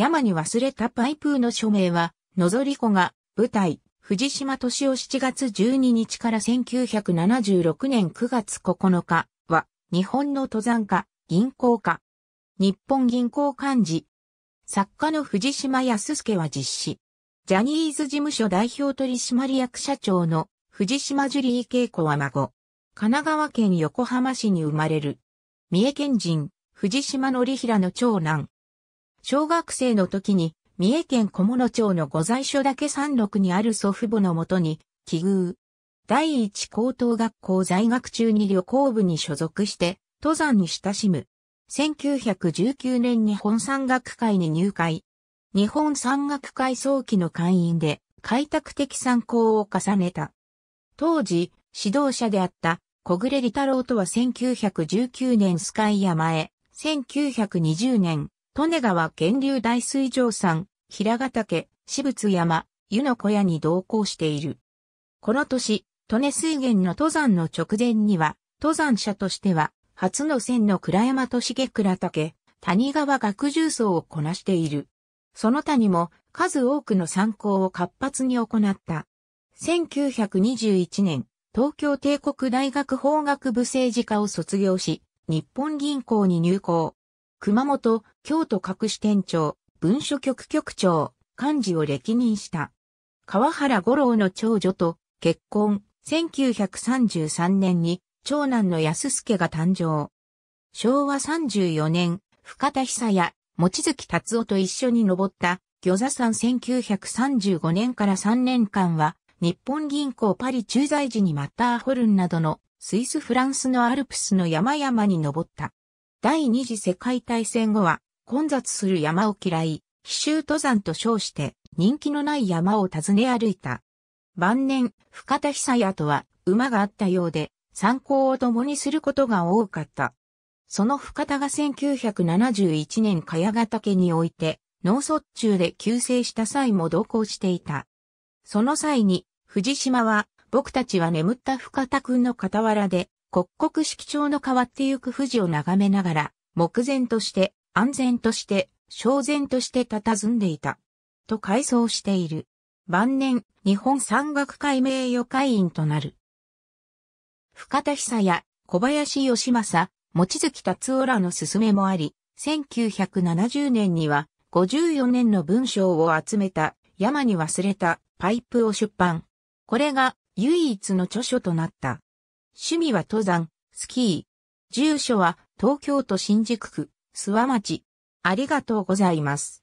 山に忘れたパイプーの署名は、のぞり子が、舞台、藤島敏夫7月12日から1976年9月9日は、日本の登山家、銀行家、日本銀行幹事、作家の藤島康介は実施。ジャニーズ事務所代表取締役社長の藤島ジュリー恵子は孫。神奈川県横浜市に生まれる。三重県人、藤島則平の長男、小学生の時に、三重県小物町の御在所岳山麓にある祖父母のもとに、奇遇。第一高等学校在学中に旅行部に所属して、登山に親しむ。1919年日本山岳会に入会。日本山岳会早期の会員で、開拓的参考を重ねた。当時、指導者であった小暮利太郎とは1919年スカイ山へ、1920年利根川源流大水上山、平ヶ岳、私物山、湯の小屋に同行している。この年、利根水源の登山の直前には、登山者としては、初の線の倉山と重倉岳、谷川学重層をこなしている。その他にも、数多くの参考を活発に行った。1921年、東京帝国大学法学部政治科を卒業し、日本銀行に入行。熊本、京都各支店長、文書局局長、幹事を歴任した。川原五郎の長女と結婚、1933年に長男の安助が誕生。昭和34年、深田久也、望月達夫と一緒に登った魚座山1935年から3年間は、日本銀行パリ駐在時にマッターホルンなどのスイスフランスのアルプスの山々に登った。第二次世界大戦後は混雑する山を嫌い、奇襲登山と称して人気のない山を訪ね歩いた。晩年、深田久也とは馬があったようで、参考を共にすることが多かった。その深田が1971年茅ヶ岳において、脳卒中で急逝した際も同行していた。その際に、藤島は、僕たちは眠った深田くんの傍らで、刻々色調の変わってゆく富士を眺めながら、目前として、安全として、正然として佇んでいた。と回想している。晩年、日本山岳会名誉会員となる。深田久也、小林義正、望月達夫らの勧めもあり、1970年には54年の文章を集めた山に忘れたパイプを出版。これが唯一の著書となった。趣味は登山、スキー。住所は東京都新宿区、諏訪町。ありがとうございます。